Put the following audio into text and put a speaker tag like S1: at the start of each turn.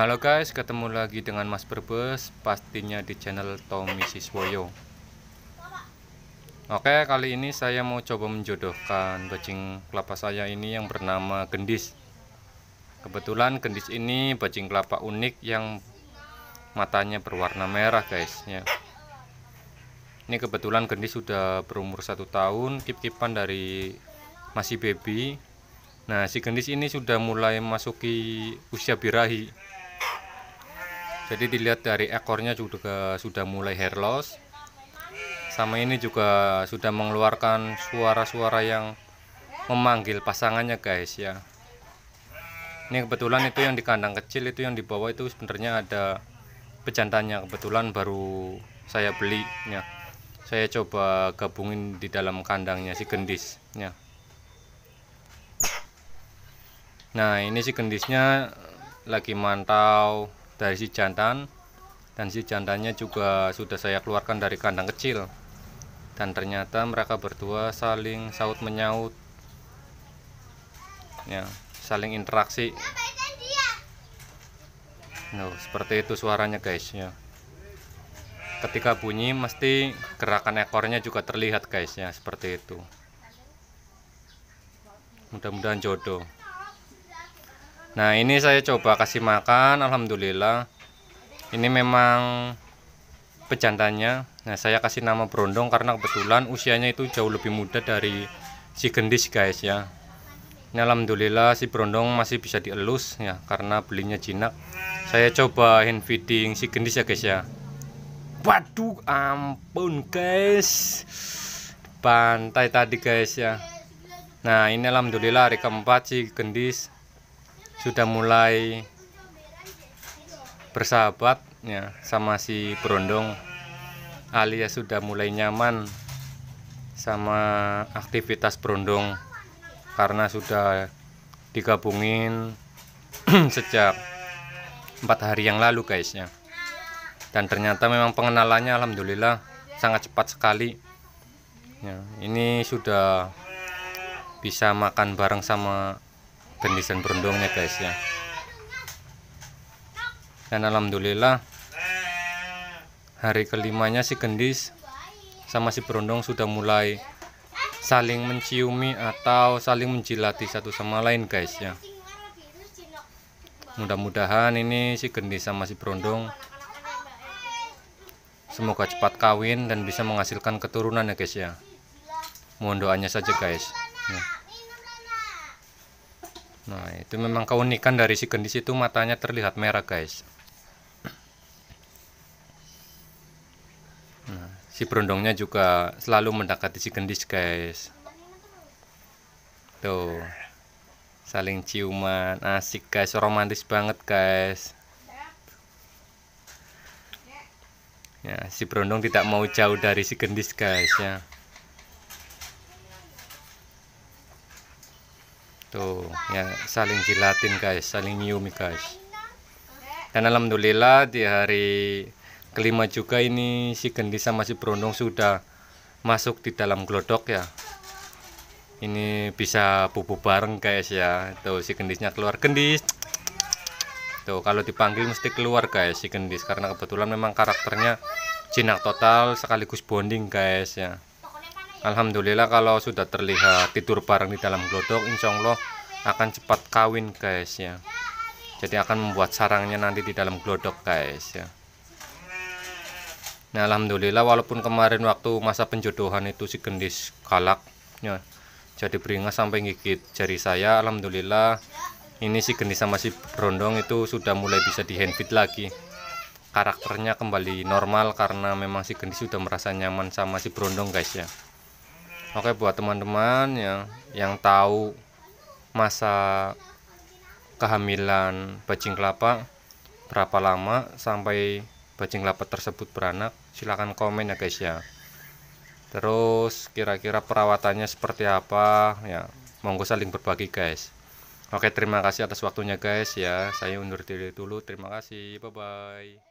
S1: Halo guys, ketemu lagi dengan Mas Berbes Pastinya di channel Tommy Siswoyo Oke, kali ini saya mau coba menjodohkan bacing kelapa saya ini yang bernama gendis Kebetulan gendis ini bacing kelapa unik yang matanya berwarna merah guys ya. Ini kebetulan gendis sudah berumur satu tahun Kip-kipan dari masih baby Nah si gendis ini sudah mulai masuki usia birahi jadi dilihat dari ekornya juga sudah mulai hair loss sama ini juga sudah mengeluarkan suara-suara yang memanggil pasangannya guys ya ini kebetulan itu yang di kandang kecil itu yang di bawah itu sebenarnya ada pejantannya kebetulan baru saya belinya saya coba gabungin di dalam kandangnya si gendisnya nah ini si gendisnya lagi mantau dari si jantan dan si jantannya juga sudah saya keluarkan dari kandang kecil dan ternyata mereka berdua saling saut menyaut ya saling interaksi no, seperti itu suaranya guys ya ketika bunyi mesti gerakan ekornya juga terlihat guys ya seperti itu mudah-mudahan jodoh nah ini saya coba kasih makan Alhamdulillah ini memang pejantannya nah saya kasih nama Brondong karena kebetulan usianya itu jauh lebih muda dari si gendis guys ya ini Alhamdulillah si Brondong masih bisa dielus ya karena belinya jinak saya coba hand feeding si gendis ya guys ya waduh ampun guys pantai tadi guys ya nah ini alhamdulillah hari keempat si gendis sudah mulai bersahabat ya sama si berondong alias sudah mulai nyaman sama aktivitas berondong karena sudah digabungin sejak empat hari yang lalu guysnya. dan ternyata memang pengenalannya alhamdulillah sangat cepat sekali ya, ini sudah bisa makan bareng sama tendisan berondongnya guys ya dan alhamdulillah hari kelimanya si kendis sama si berondong sudah mulai saling menciumi atau saling menjilati satu sama lain guys ya mudah-mudahan ini si gendis sama si berondong semoga cepat kawin dan bisa menghasilkan keturunan ya guys ya mohon doanya saja guys ya. Nah, itu memang keunikan dari si gendis itu matanya terlihat merah, guys. Nah, si berondongnya juga selalu mendekati si gendis, guys. Tuh. Saling ciuman, asik, guys. Romantis banget, guys. Ya, si berondong tidak mau jauh dari si gendis, guys, ya. Tuh, gitu. ya saling jilatin guys, saling nyiumi guys. Dan alhamdulillah di hari kelima juga ini si Gendi sama si Brondong sudah masuk di dalam glodok ya. Ini bisa bubu bareng guys ya. Tuh si Gendisnya keluar. Gendis. Tuh kalau dipanggil mesti keluar guys si Gendis karena kebetulan memang karakternya jinak total sekaligus bonding guys ya. Alhamdulillah kalau sudah terlihat tidur bareng di dalam glodok insya Allah akan cepat kawin guys ya jadi akan membuat sarangnya nanti di dalam glodok guys ya Nah Alhamdulillah walaupun kemarin waktu masa penjodohan itu si gendis galak ya, jadi beringas sampai gigit jari saya Alhamdulillah ini si gendis sama si berondong itu sudah mulai bisa di handfeed lagi karakternya kembali normal karena memang si gendis sudah merasa nyaman sama si berondong guys ya Oke buat teman-teman yang yang tahu masa kehamilan bajing kelapa berapa lama sampai bajing kelapa tersebut beranak silahkan komen ya guys ya terus kira-kira perawatannya seperti apa ya monggo saling berbagi guys oke terima kasih atas waktunya guys ya saya undur diri dulu terima kasih bye bye